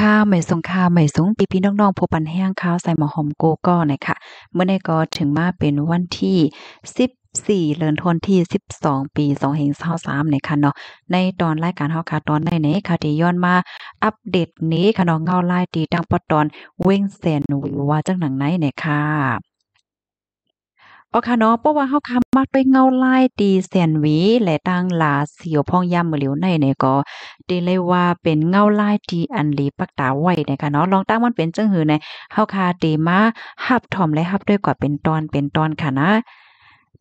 ค่าใหม่สงค่าใหม่สงปีพี่น้องๆพบปันแห้งข้าวใส่หมอหอมโกก้อนะคะเมื่อในก็ถึงมาเป็นวันที่สิบสี่เลือนทนที่สิบสองปีสองเฮงเศร้าสามในค่ะเนาะในตอนรายการเฮาคาตอนในหนค่ะีย้อนมาอัปเดตนี้ค่ะนองเงาไล่ตีดังปอดตอนเว้งเซนวิวว่าจังหนังไหนเนี่ยค่ะโอเคเนาะเพราะว่าเฮาคามักไปเงาลายตีแสนวี และตั้งหลาเสียวพองยำมมือเหลียวในเนี่ยก็ได้เลยว่าเป็นเงาลายตีอันลีปักตาไว้นะคะเนาะลองตั้งมันเป็นจังหือในเฮาคาตีมาหับถ่อมและหับด้วยกว่าเป็นตอนเป็นตอนค่ะนะ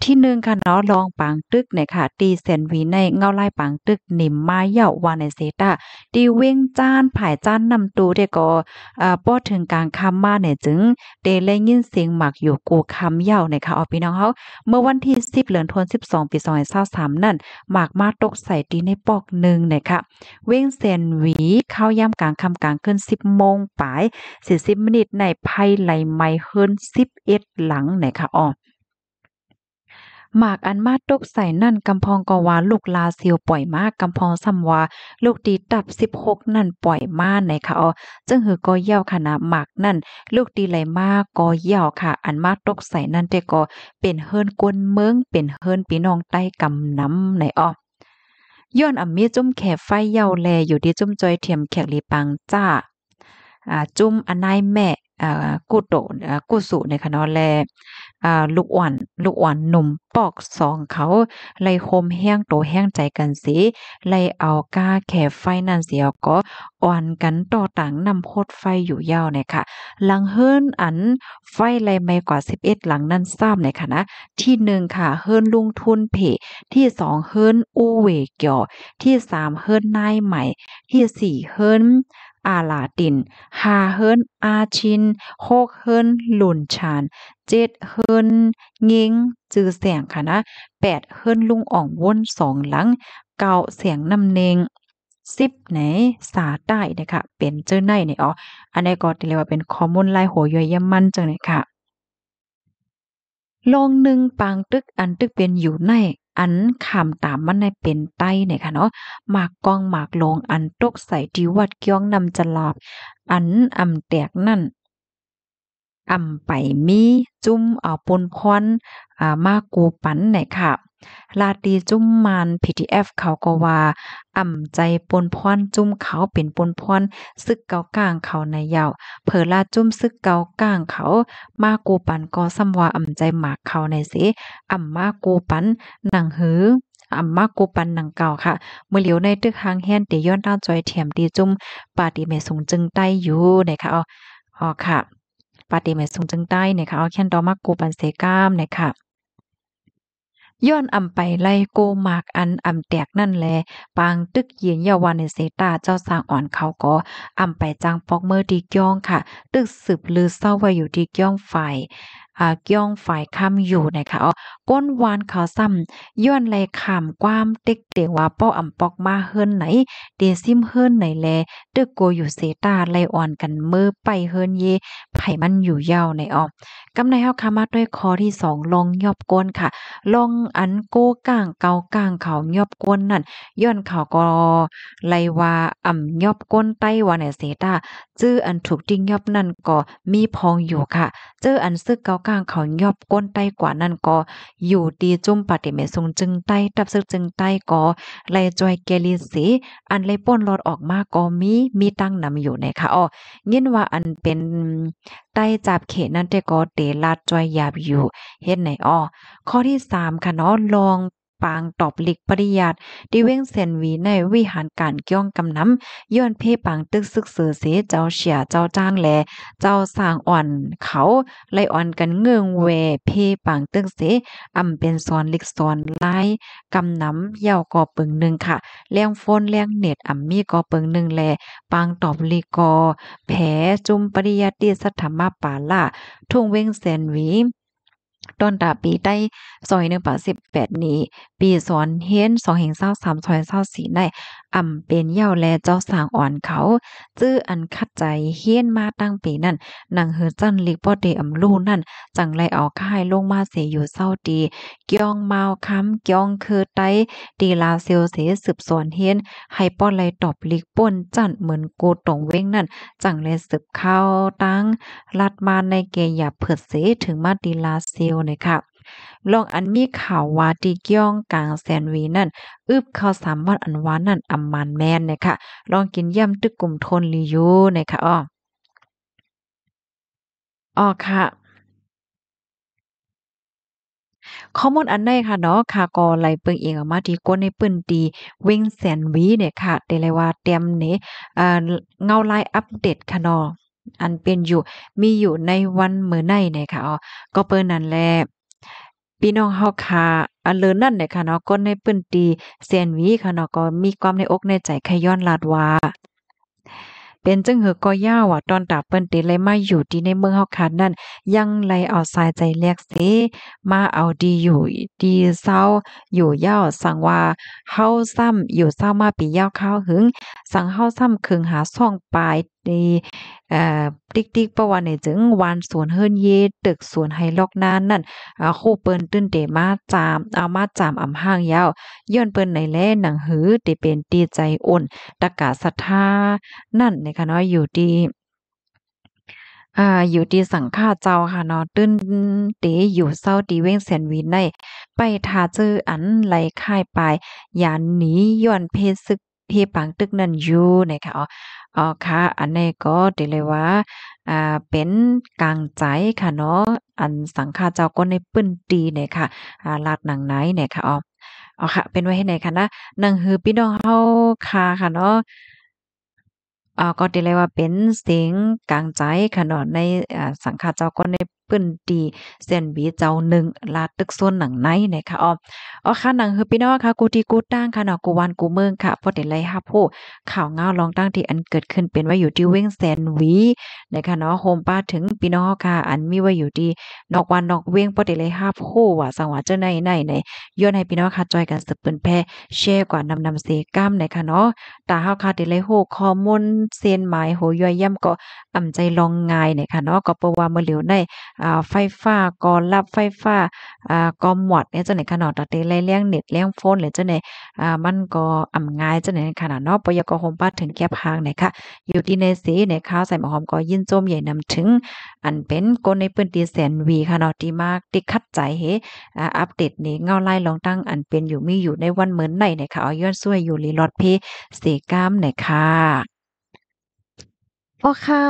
ที่หนึ่งค่ะเนาะลองปังตึกเนี่ยค่ะตีเซนวีในเงาไล่ปังตึกนิ่มมาเย่าวานในเซตาตีเว้งจ้านผายจ้านนำตูเดก็อ่าป้อถึงกลางคำมาเนี่ยจึงเดเลยยินเสียงหมักอยู่กูคำเย่าเนี่ยค่ะเอาพี่น้องเฮาเมื่อวันที่ 10เหลือนทวนบสองปี2023นั่นหมากมาตกใส่ตีในปอกหนึ่งเนี่ยค่ะเว้งเซนวีเข้าย่ำกลางคำกลางขึ้น10โมงปลาย40สินาทีในไพ่ไหลไม่เฮิรน11หลังเนี่ยค่ะอ๋อหมากอันมาตกใส่นั่นกำพองกว่าลูกลาเซียวปล่อยมากกำพองซ้ำว่าลูกดีตับสิบหกนั่นปล่อยมาในค่ะอ๋อจึงหือก็เย่าค่ะนหมากนั่น ลูกดีไหลมากก็เย่าค่ะ อันมาตกใส่นั่นแต่ก็เป็นเฮิรนกวนเมือง เป็นเฮิรนปีน้องใต้กำน้ำในอ๋อย้อนอ่ำมีจุ้มแขกไฟเย่าแลอยู่ที่จุ้มจอยเทียมแขกลีปังจ้าอ่าจุ้มอันนายแม่อ่ากูโตอ่ากูสุในคณะแลอ่าลูกอ่อนลูกอ่อนหนุ่มปอกสองเขา ไล่โฮมแห้งโตแห้งใจกันสิ ไล่เอาก้าแขกไฟนั่นเสียก็ อ่อนกันต่อต่างนำโคดไฟอยู่ยาวเนี่ยค่ะ หลังเฮิรนอันไฟไล่ไม่กว่า11หลังนั่นซ้ำเนี่ยค่ะนะที่หนึ่งค่ะเฮิรนลุงทุนเพที่สองเฮิรนอูเวเกียวที่สามเฮิรนนายใหม่ ที่สี่เฮิรนอาลาดินหาเฮิรนอาชินโคกเฮิรนหลุนชาน เจ็ดเฮิรนงิง จือเสียง ค่ะนะ แปดเฮิรนลุงอ่องวนสองหลัง เก่าเสียงน้ำเนงสิบไหน สาใต้นะคะ เป็นเจ้าในเนี่ยอ๋อ อันนี้ก็เรียกว่าเป็นคอมมอนไลโหยยมันจังเลยค่ะลองหนึ่งปางตึก อันตึกเป็นอยู่ในอันขามตามมันในเป็นใต้เนี่ยค่ะเนาะหมากกองหมากลงอันตกใส่ที่วัดเกี้ยงนำจะหลอบอันอ่ำแตกนั่นอ่ำไปมี จุ่มเอาปนพรอ่ามากูปันเนี่ยค่ะลาดีจุ้มมัน p d f เขาก็ว่าอ่ำใจปนพรจุ้มเขาเป็นปนพรซึกเกากลางเขาในยาวเผอลาจุ้มซึกเกากลางเขา มากูปันก็ซ้ำว่าอ่ำใจหมากเขาในสิอ่ำมากูปันหนังหืออ่ำมากูปันหนังเก่าค่ะ เมื่อเหลียวในตึกหางแฮนเตย้อนต้าจอยแถมดีจุ้มปาติเมสุงจึงใต้อยู่นะคะอ๋อค่ะปาติเมสุงจึงใต้นะคะเอาแค่นดอมากกูปันเซก้ามนะคะย้อนอำไปไล่โกมากอันอำแตกนั่นแลปาง ตึกเยียนยาวันในเซตาเจ้าสร้างอ่อนเขาก็อำไปจังปอกเมื่อดีกย่องค่ะตึกสืบลือเศร้าไว้อยู่ดีกย่องฝ่ายเกีอยงฝ่ายคำอยู่นะคะอ๋อก้นวานเขาซ้ำย้อนไหลคำความเต็กเตียงว่าเป้าอำปอกมาเฮือนไหนเดซิมเฮือนไหนแลตึกโกอยู่เสตาไลอ่อนกันมือไปเฮือนเยไผมันอยู่ยาวในอ๋อกำในเฮาคามาด้วยคอที่2ลงยอบก้นค่ะ ลงอันโกก้างเกาก้างเขายอบก้นนั่นย้อนเขาก็ไลว่าอ่ำยอบก้นใต้ว่านเสตาจื้ออันถูกริ้งยอบนั่นก็มีพองอยู่ค่ะเจออันซึกเกากลางเขายอบก้นใต้กว่านั่นก็อยู่ตีจุ่มปฏิเมสุงจึงใต้ ตับซึกจึงใต้ก็ไลจอยเกลีสีอันไลป้นรลอดออกมาก็มีมีตั้งนำอยู่ในค่ะอ๋อยินว่าอันเป็นใต้จับเขตนั่นแต่ก็เตลาดจอยหยาบอยู่เฮ็ดไหนอ๋อข้อที่สามค่ะเนาะลองปางตอบหลิกปริยัติดีเว้งเซนวีในวิหารการเกีอยงกำน้ำย้อนเพปางตึกซึกเสือเสเจ้าเสียเจ้าจ้างแลเจ้าสร้างอ่อน เขาไลอ่อนกันเงืองเวเพปางตึกเส อำเป็นซอนลิกซอนไล่กำน้ำเย่าก่อเปิงหนึ่งค่ะเลี้ยงฟนเลี้ยงเน็ตอ่ำมีก่อเปิงหนึ่งแลปางตอบลิกอแผลจุมปริยัติสัทธรรมป่าล่าทุ่งเว้งเซนวีต้นตาปีได้ซอยหนึ่งป่าสิบแปดนี้ปีสอนเฮนสองแห่งเศร้าสามซอยเศร้าสี่ได้อ่ำเป็นเย่าแลเจ้าสางอ่อนเขาจื้ออันคัดใจเฮียนมาตั้งปีนั่นนางเฮือจันลิกบ่เดอำลูนั่นจังไรเอาค่ายลงมาเสียอยู่เศร้าดีกยองเมาค้ำกยองคือไตดีลาเซลเสสืบสวนเฮียนให้ป้อนไรตอบลิกป่นจันเหมือนโกตรงเว้งนั่นจังไรสืบเข้าตั้งลัดมาในเกยหยับเผิดเสถึงมาดีลาเซลเลยค่ะลองอันมีข่าวว่าตีเกี้ยงกลางแซนวีนั่น อึบข้าวสามวันอันวานนั่นอำมานแมนนะคะลองกินย่ำตึกกลุ่มทนลียูนะคะอ้ออ้อค่ะ ข้อมูลอันี้ค่ะเนาะค่ะกอไหลเปิงเองออกมาที่ก้นในปืนตีเวงแสนวีเนี่ยค่ะเด้เลยว่าเต็มเนี่ยเอเงาลายอัปเดตค่ะเนาะ อันเป็นอยู่มีอยู่ในวันเมื่อไนเนี่ยค่ะอ๋อก็เปิ้นนั่นแหละพี่น้องเฮาค่ะอันเลินนั่นเนยค่ะเนาะก้นในปื้นตีเซียนวีค่ะเนาะ ก็มีความในอกในใจขย้อนลาดว่า เป็นจึงเหือก็ย่าว่ะ ตอนตาเปิ้นตีเลยมาอยู่ที่ในเมืองเฮาคันนั่น ยังไหลเอาสายใจเรียกเสมาเอาดีอยู่ ดีเศร้าอยู่ย่าสั่งว่าเฮาซ้ำอยู่เศร้ามาปีย่าข้าหึงสั่งเฮาซ้ำคึงหาซ่องปลายในเอ่อติ๊กติ๊กประวันเนี่ยจึงวันสวนเฮินเยตึกสวนไฮล็อกนานนั่นคู่เปิ้นตื้นเตมาจามเอามาจามอ่ำห้างยาวย้อนเปิ้นในแลหนังหือเตเป็นตีใจอ่นตะกาศรัทธานั่นในคะเนาะอยู่ดีอ่าอยู่ที่สังฆาเจ้าค่ะเนาะตื้นเตอยู่เศร้าตีเว้งแสนวิในไปทาเจออันไหลค่ายปลายยานหนีย้อนเพศึกเพปังตึกนั่นอยู่นะคะอ๋ออ๋อค่ะ อันนี้ก็ดีเลยว่า อ่า เป็นกลางใจค่ะเนาะ อันสังฆาเจ้าก็ในปื้นตีเนี่ยค่ะ อ่าลาดหนังไหนเนี่ยค่ะ อ๋อ อ๋อค่ะ เป็นไว้ให้ไหนค่ะนะ หนังหือพี่น้องเฮาค่ะค่ะเนาะอ่าก็ได้เลยว่าเป็นเสียงกลางใจขนาดในสังฆาเจ้าก็ในปื้นตีเส้นบีเจ้าหนึ่งลาดตึกส่วนหนังหนนะคะอ๋ออ๋อค่ะหนังคือพี่น้องค่ะกูตีกูตั้งค่ะเนาะกูวันกูเมืองค่ะพอด้เลยฮับผู้ข่าวเงาลองตั้งที่อันเกิดขึ้นเป็นว่าอยู่ที่เว้งแสนวีนะคะเนาะโฮมป้าถึงพี่น้องค่ะอันมีว่าอยู่ที่นอกวันนอกเว้งพอด้เลยฮับผู้ว่าสังวาเจ้าในในในย้อนให้พี่น้องค่ะจอยกันสืบเปิ้นแพ่แชร์กว่านำนำเสก้ามนะคะเนาะแต่เฮาค่ะเด้เลยูหข้อมูลเซนหมายโหย่อยย่ำก็อ่ำใจลองไงเนี่ยค่ะเนาะก็เปว่าเมื่อเหลียวในอ่าไฟฟ้า ก็ รับไฟฟ้าอ่าก็หมดเนี่ยจะไหนขนาดตัดเีไลเลี้ยงเน็ตเลี้ยงโฟนหรือจะไหนอ่ามัน ก็อ่ำไงจะไหนขนาดเนาะปยก็โฮมป้าถึงแก้พางเนี่ยค่ะอยู่ที่ในสีในข้าวใส่หมอหอมก็ ยินโจม ใหญ่นำถึง อันเป็น้นในพื้นที่แสนวี ค่ะเนาะดีมากติคัดใจเฮอัปเดตนี่เงาไล่ลองตั้ง อันเป็นอยู่มีอยู่ในวันเหมือนไหนเนี่ยค่ะเอาย้อนซ่วยอยู่ลีลอดเพสีก้ามเนี่ยค่ะอาะค่ะ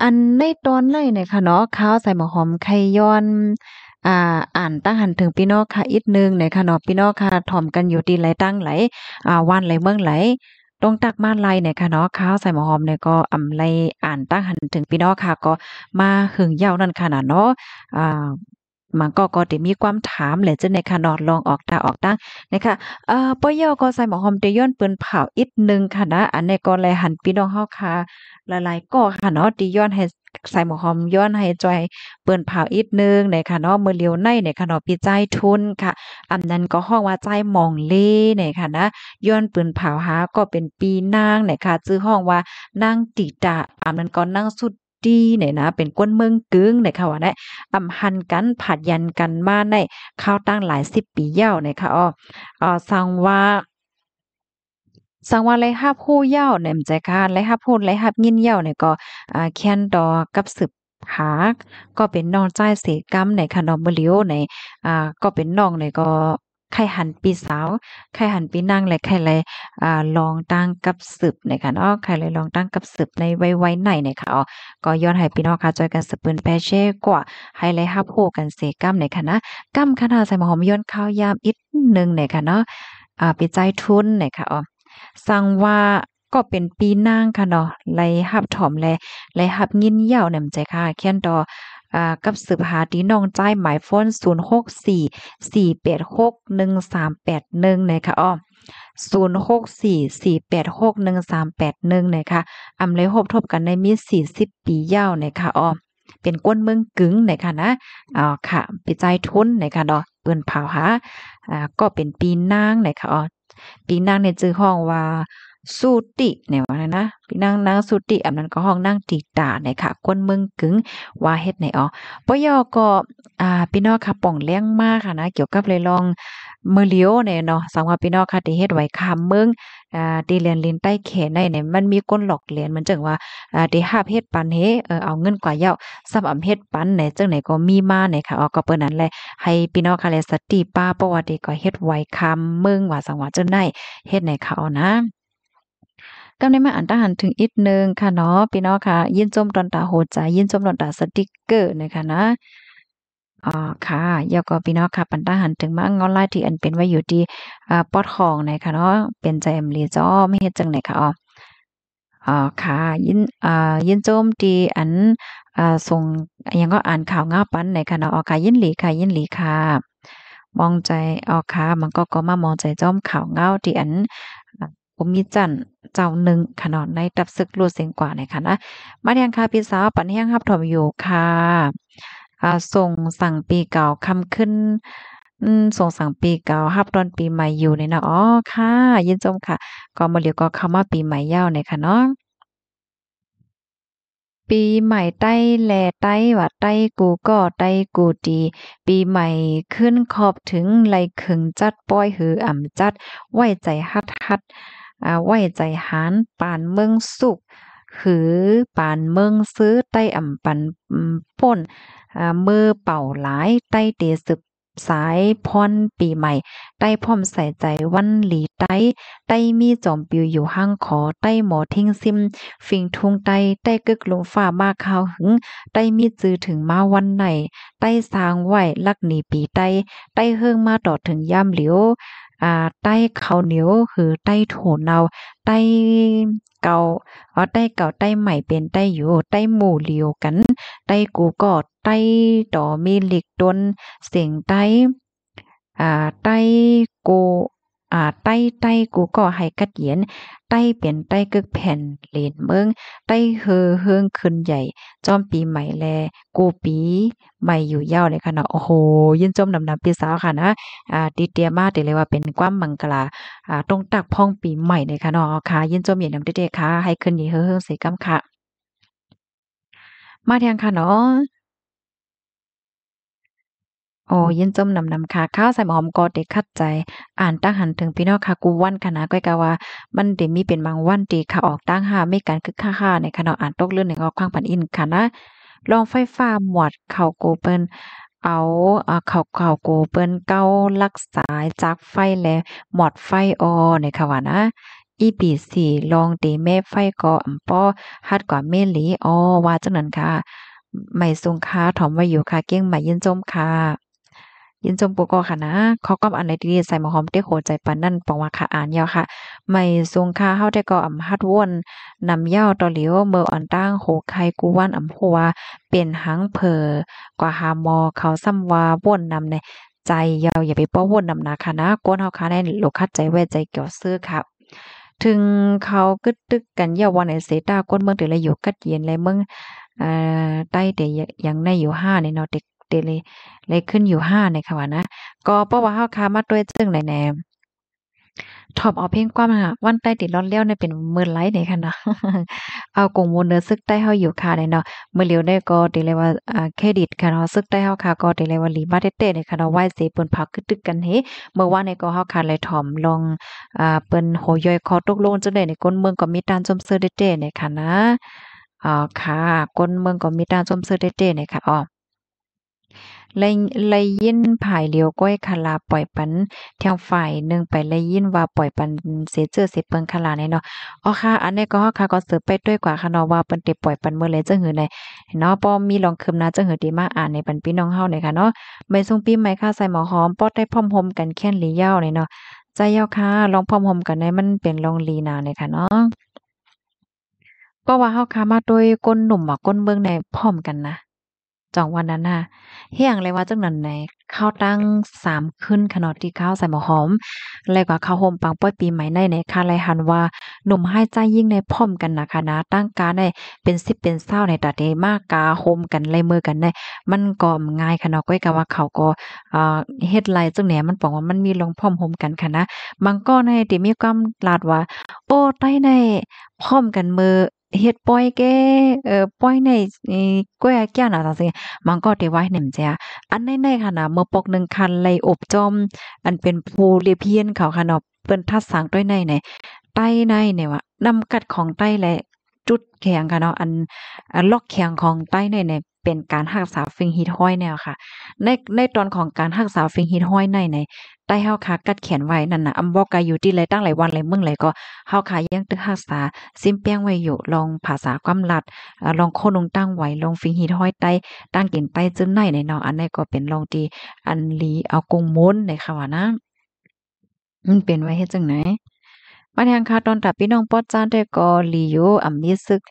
อันในตอนในเนี่ยค่ะเนาะข้าวใส่หมอหอมไข่ย้อน อ่า อ่านตั้งหันถึงพี่น้องค่ะอีกนึงเนี่ยค่ะเนาะพี่น้องค่ะถ่อมกันอยู่ดีไหลตั้งไหล อ่าวันไหลเมืองไหล ตรงตักมาไลเนี่ยค่ะเนาะข้าวใส่หมอหอมเนี่ยก็อำไลอ่านตั้งหันถึงพี่น้องค่ะก็มาหึงเย้านั่นขนาดเนาะ อ่ามันก็ก็ได้มีความถามแหละจะในคะนอดลองออกตาออกตั้งนะคะ เอ่อ ปอยอก็ใส่หมอหอมเตย้อนปืนเผาอีกนึงค่ะนะ อันในก็เลยหันพี่น้องเฮาค่ะหลายๆก็ค่ะเนาะตีย้อนให้ใส่หมอหอมย้อนให้จอยเปิ่นเผาอีกนึงในค่ะเนาะมือเลียวในในค่ะเนาะพี่ใจทุนค่ะอัานั้นก็ห้องว่าใจมองเล่ในค่ะนะย้อนเปินเผาหาก็เป็นปีนางในค่ะชื่อห้องว่านางติตาอัานั้นก็นั่งสุดดีเนี่ยนะเป็นก้นเมืองกึ้งเนี่ยค่ะว่าได้อำหันกันผัดยันกันมาในข้าวตั้งหลายสิบปีเย่าเนี่ยค่ะอ๋ออ๋อสังว่า สังว่าไรฮับผู้เย่าเนี่ยใจการไรฮับพูดไรฮับยินเย่าเนี่ยก็อ่าแคยนดอกับสืบหากก็เป็นน้องใจเสกกรรมในขนมเบลิวในอ่าก็เป็นน้องในก็ไข่หันปีสาวไข่หันปีนางและไข่เรยลองตั้งกับสืบนคคะเนาะไข่ลยลองตั้งกับสืบในไว้ไว้ไหนนคคะอ๋อก็ย้อนให้พี่น้องค่ะจอยกันสืบปืนแพเช่ กว่าให้ลยฮับโหกันเสกัมในค่ะนะกัมขนาดใส่หอมย้อนข้าวยามอีกหนึ่งในค่ะเนาะอ่าปีใจทุนในค่ะอ๋อสั่งว่าก็เป็นปีนางค่ะเนาะไรฮับถอมเลไรฮับยินเย่าเนี่ยมใจค่ะเขียนต่ออ่ากับสืบหาดีน้องใจหมายโฟน0644861381 นะคะอ้อ0644861381 นะคะอำเลยหบทบกันในมี40 ปียาวนะคะอ้อเป็นก้นเมืองกึ๋งนะคะนะอ๋อค่ะ ไปใจทุนนะคะดอกเปิ่นเผาหาอ่าก็เป็นปีนาง นะคะอ๋อปีนางในจื้อห้องว่าสูติเนี่ยว่านะพี่นางนางสูติอันนั้นก็ห้องนั่งตีตาเนี่ยค่ะคนเมืองกึ้งว่าเฮ็ดในอ๋อปยอ ก็อ่าพี่น้องค่ะป่องแรงมากค่ะนะ เกี่ยวกับเลยลองเมื่อเลี้ยวเนี่ยเนาะสังว่าพี่น้องค่ะที่เฮ็ดไว้คำเมืองอ่าตีเรียนลินใต้เขนในเนี่ย มันมีก้นหลอกเหรียญมันจึงว่าอ่าที่หาเฮ็ดปันเฮเออเอาเงินกว่าเยาสัำอำเฮ็ดปันไหนจึงไหนก็มีมาไหนค่ะอ๋อก็เปิดนั้นแหละ ให้พี่น้องค่ะและสติป้าประวัติก็เฮ็ดไว้คำเมืองว่าสังว่าจังได๋เฮ็ดไหนเขานะก็าได้มาอ่านทหารถึงอีกนึ่งค่ะเนาะพี่น้องค่ะยินจมตอนตาโหดใจยินจมตอนตาสติกเกอร์นะคะนะอ๋อค่ะยาก็พี่น้องค่ะปันตาหันถึงมาเงาไล่ที่อันเป็นไว้อยู่ที่อ่าปอดของนค่ะเนาะเป็นใจมลีจ้อไม่เห็นจังไหนค่ะอ๋ออ๋อค่ะยินอ่ายินโจมตีอันอ่าส่งยังก็อ่านข่าวง้าปันไหนค่ะเนาะอ๋อค่ะยินหลีค่ะยินหลีค่ะมองใจอ๋อค่ะ มันก็ก็มามองใจจ้อมข่าวเงาที่อันผมมีจันเจ้าหนึ่งขนอนในตับซึกรูดเสียงกว่าในค่ะนะมาเรียงค่ะพี่สาวปันเฮียงครับถมอยู่ค่ะส่งสั่งปีเก่าคำขึ้นส่งสั่งปีเก่าฮับตอนปีใหม่อยู่ในนะอ๋อค่ะยินจมค่ะ ก็มาเรียวก็เข้ามาปีใหม่ยาวในค่ะเนาะปีใหม่ ใต้แหล่ใต้ว่าใต้กูก็ใต้กูดีปีใหม่ขึ้นขอบถึงไหลขึงจัดป้อยหืออ่ำจัดไว้ใจฮัดฮัดไว้ใจหานปานเมืองสุขหือปานเมืองซื้อใต้อ่ำปันป่นเมื่อเป่าหลาย ใต้เตสึบสายพรปีใหม่ ใต้พร้อมใส่ใจวันหลีใต้ ใต้มีจอมปิวอยู่ห้างขอ ใต้หมอทิ้งซิมฟิงทุงใต้ ใต้กึกลงฝ่ามากข้าวหึงใต้มีจือถึงมาวันไหน ใต้สางไหวลักหนีปีใต้ ใต้เฮิงมาต่อถึงย่ามเหลียวอ่าใต้ขาเหนียว คือใต้ถนเอาใต้เก่าเอาใต้เก่า ใต้ใหม่เป็นใต้อยู่ ใต้หมู่เหลียวกัน ใต้กูกอดใต้ต่อมีหลิกตน เสียงใต้อ่าใต้กูอ่าใต้ใต้กูก็ให้กัดเย็นใต้เปลี่ยนใต้กึกแผ่นเลนเมืองใต้เฮอเฮืองขึ้นใหญ่จอม ปีใหม่แล กูปีใหม่อยู่ยาวเลยค่ะเนาะโอ้โหยินจมนำนำปีสาวค่ะนะอ่าดีเตียมากเลยว่าเป็นความมังกลาอ่าตรงตักพ่องปีใหม่เลยค่ะเนาะค่ะยินจมเหยน้ำเด็ดๆค่ะ ให้ขึ้นใหญ่เฮอเฮืองใส่กำค่ะ มาเทียงค่ะเนาะโอ้ยินจมนำนำค่ะข้าวใส่หอมกอเด็กขัดใจ อ่านตั้งหันถึงพี่น้องค่ะกูวันคนะดก้อยกะว่ามันเดมีเป็นบางวันตีค่ะออกตั้งหาไม่การคึกค่าค่าในขณะอ่านตกเลื่อนในออกข้างผันอินค่ะนะลองไฟฟ้าหมวดเข่าโกเปิลเอาเขาเขาโกเปิลเก้าลักสายจากไฟแล้วหมอดไฟออในค่ะว่านะอีปีสี่ลองตีแม่ไฟก่ออ๋ปอฮัดกว่าเมลีอ๋อว่าจังนั้นค่ะไม่ทรงค้าถอมไว้อยู่ค่ะเก่้งใหม่ยินจมค่ะยินจมปกอค่ะนะขอกอบอันในดีใส่หมอหอมเตี้ยโหใจปันนั่นปองว่าค่ะ อ่านยาวค่ะ ไม่ทรงค่าเฮาได้ก็อำฮัดวนนำยาวตอเหลียวเมื่ออันตั้งโหไครกูว่านอำหัวเป็นหังเผอ กว่าหามอ เขาซ้ำว่าวนนำในใจยาวอย่าไปป้อวนนำนาค่ะนะก้นเฮาค่ะในลูกคัดใจแว่ใจเกี่ยวซื้อค่ะถึงเขากึดตึกกันยาววันไอเซตาก้นเมืองถึงเลยอยู่กัดเย็นเลยเมืองใต้แต่ยังในอยู่ห้าในนอเด็กเตเลยเลยขึ้นอยู่ห้าในค่ะว่านะ ก็ เพราะว่าเฮาค้ามาด้วยจึงไหนแนมทอบเอาเพลงความ่ะ วันใต้ติดร้อนเลี้ยวในเป็นเมื่อไรในค่ะเนาะเอากงมูลเนื้อซึกใต้เฮาอยู่ค่ะในเนาะเมื่อเลี้ยวได้ก็ติเลยว่าเครดิตค่ะเนาะซึกใต้เฮาค่ะ ก็ติเลยว่าลีมาเต้้ในค่ะเนาะไหว้เสเปิ้นผักคือตึกกันเฮเมื่อวานในก็เฮาค่ะเลยถ่อมลองอ่าเปิ้นโหย่อยคอตกลงจังได๋ในก้นเมืองก็มีตานจมเซอเต้้ในค่ะนะอ๋อค่ะก้นเมืองก็มีตาจมเซอเต้ๆในค่ะอ๋อลไลยินผายเหลียวก้อยคาลาปล่อยปันเที่ยงฝ่ายหนึ่งไปไลยินว่าปล่อยปันเสียเจอเสียเปิงคาลาในเนาะอ๋อค่ะอันนี้ก็ค่ะก็เสือไปด้วยกว่าค่ะเนาะว่าเปิ้นเตปล่อยปันเมื่อไรจะหือในเนาะป้อมมีลองคืมนะจะหือดีมาอ่านในปันพี่น้องเฮาเนยค่ะเนาะม่ซุงปีใหม่ค่ะใส่หมอหอมปอดได้พ่อมหมกันแค่นหลีเย้าในเนาะใจเย้าค่ะลองพ่อมหมกันในมันเป็นลองลีนาเลค่ะเนาะก็ว่าเฮาค่ะมาโดยก้นหนุ่มอ่ะก้นเมืองในพร้อมกันนะจองวันนั้นนะเฮียงเลยว่าจังนั้นไหนเข้าตั้งสามขึ้นขนอดที่ข้าวใส่หมูหอมแล้วก็ข้าวโฮมปังป้อยปีใหม่ ในในคาะไยหันว่าหนุ่มให้ใจยิ่งในพร้อมกันนะคะนะตั้งการในเป็นสิบเป็นเศร้าในตัดเดมากกาโฮมกันเลยมือกันในมันก็ง่ายขนาดก้อยกันว่าเขาก็เฮ็ดไรจังไหนมันบอกว่ามันมีลงพร้อมโฮมกันค่ะนะบางก็ในต่มีความลาดว่าโอ้ใต้ในพร้อมกันมือเฮ็ดปอยแกเอ่อปอยในก้วยแก่น่ะจังซีมันก็ได้ไว้เนี่ยจ้ะอันในๆค่ะนะเมื่อปกหนึ่งคันไลอบจอมอันเป็นผูเรียเพียนเขาค่ะเนาะเปิ้นทัดสังด้วยในไหนใต้ในเนี่ยว่านำกัดของใต้และ จุดแข็งค่ะเนาะ อันล็อกแข็งของใต้ในเนี่ย เป็นการหักษาฟิงฮิตห้อยแนวค่ะ ในในตอนของการหักษาฟิงฮิตห้อยในในได้เฮาคากัดแขนไว้นั่นน่ะอำบอกกาอยู่ที่ไรตั้งหลายวันหลายมึงหลายก็เฮาคายังตึกรักษาซิมเปียงไว้อยู่ลองภาษาความลัดลองโคลงตั้งไว้ลองฟิงหีห้อยใต้ตั้งกินไปจึงหนในเนาะอันนี้ก็เป็นลองตีอันลีเอากงม้นในค่ะว่านะมันเป็นไว้เฮ็ดจังไหนมาทางคาตอนตับพี่น้องปอดจ้านได้ก็ลีอยู่อำมีซึก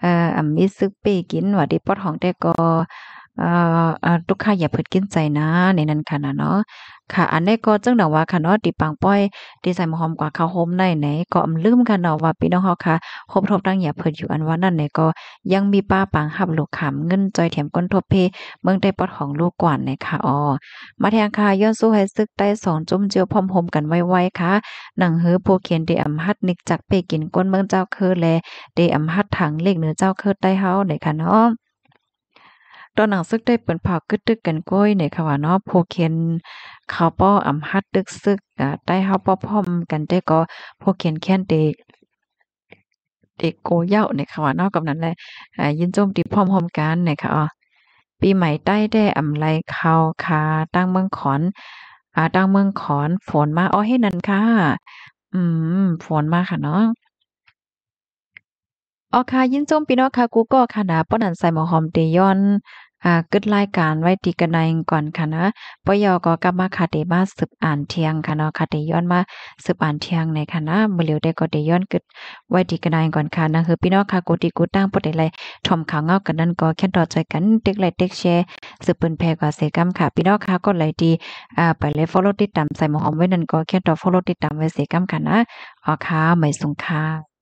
เอ่ออำมีซึกเปกินว่าได้ปอดของได้ก็ลูกค้าอย่าเพ่ดกินใจนะในนั้นค่ะนะเนาะค่ะ อันนี้ก็จังหนังว่าค่ะเนาะตีปังป้อยตีใส่หอมกว่าข้าวโฮมในไหน ก็อำลืมค่ะเนาะว่าพี่น้องเฮาค่ะคฮมทบตั้งอย่าเพ่ดอยู่อันว่านั่นหนก็ ยังมีป้าปังหับลูกขามเงินจอยเถียมก้นทบเพเมืองได้ปอดของลูกก่อนในค่ะอ๋อมาแทงค่ะย้อนสู้ให้ซึกได้สองจุ้มเจียวพร้อมหฮมกันไวๆค่ะ หนังเฮือโพเขียนเดอำฮัดนิกจักเปกินก้นเมืองเจ้าคือแลเดอำฮัดถังเลขเหนือเจ้าคือได้เฮาในค่ะเนาะตอนหนังซึกได้เปิ่นเผากึดตึกกันก้อยในขวาเนาะผู้เขียนเขาป้ออำฮัดตึกซึกอ่าได้เฮาป้อพร้อมกันได้ก็ผู้เขียนแค้นเด็ก เด็กโกเย่าในขวาเนาะกับนั้นแหละอ่ายินโจมตีพร้อมพร้อมกันในค่ะอ๋อปีใหม่ใต้ได้อำไรเขาคาตั้งเมืองขอน อ่าตั้งเมืองขอน ฝนมาอ๋อให้นันค่ะ อืมฝนมาค่ะเนาะออค่ะยินจมพี่น้องค่ะกูก็ค่ะนะป้อนันใส่หมอหอมเตยอนอ่ากึดรายการไว้ตีกันในก่อนค่ะนะปยอก็กลับมาค่ะเดมาสืบอ่านเทียงค่ะเนาะค่ะเดยอนมาสืบอ่านเทียงในค่ะนะมือเร็วได้ก็เดยอนกึดไว้ตีกันในก่อนค่ะนะคือพี่น้องค่ะกูตีกูตั้งปดอะไรทอมข่าวเงากันนั่นก็แค่ต่อใจกันเด็กไรเด็กแชร์สืบปืนแพกว่าเสกัมค่ะ พี่น้องค่ะก็ไหลดีอ่าไปเลยฟอลโล่ติดตามใส่หมอหอมไว้นั่นก็แค่ต่อฟอลโล่ติดตามไว้เสกัมค่ะนะอ๋อค่ะไม่สุงค่ะ